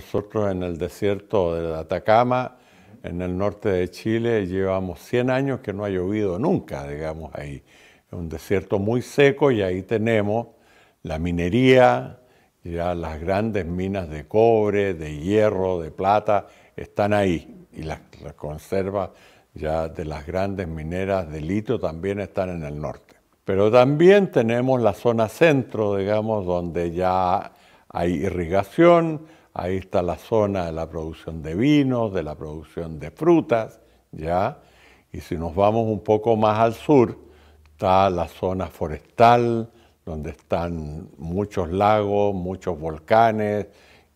Nosotros en el desierto de Atacama, en el norte de Chile, llevamos 100 años que no ha llovido nunca, digamos, ahí. Es un desierto muy seco y ahí tenemos la minería, ya las grandes minas de cobre, de hierro, de plata, están ahí. Y las, conservas ya de las grandes mineras de litio también están en el norte. Pero también tenemos la zona centro, digamos, donde ya hay irrigación, Ahí está la zona de la producción de vinos, de la producción de frutas, ¿ya? Y si nos vamos un poco más al sur, está la zona forestal, donde están muchos lagos, muchos volcanes,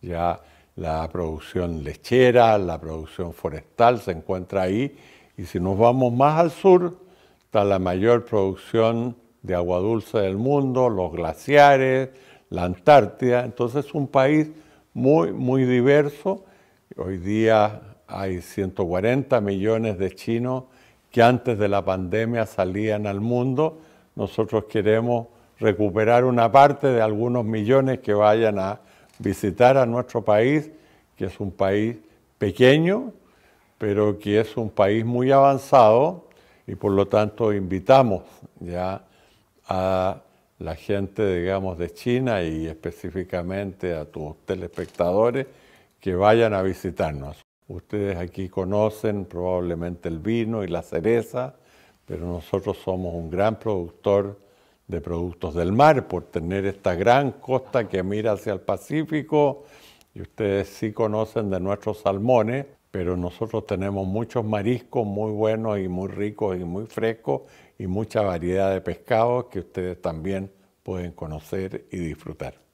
ya la producción lechera, la producción forestal se encuentra ahí. Y si nos vamos más al sur, está la mayor producción de agua dulce del mundo, los glaciares, la Antártida. Entonces es un país muy, muy diverso. Hoy día hay 140 millones de chinos que antes de la pandemia salían al mundo. Nosotros queremos recuperar una parte de algunos millones que vayan a visitar a nuestro país, que es un país pequeño, pero que es un país muy avanzado y por lo tanto invitamos ya a la gente, digamos, de China y específicamente a tus telespectadores que vayan a visitarnos. Ustedes aquí conocen probablemente el vino y la cereza, pero nosotros somos un gran productor de productos del mar por tener esta gran costa que mira hacia el Pacífico y ustedes sí conocen de nuestros salmones, pero nosotros tenemos muchos mariscos muy buenos y muy ricos y muy frescos y mucha variedad de pescados que ustedes también pueden conocer y disfrutar.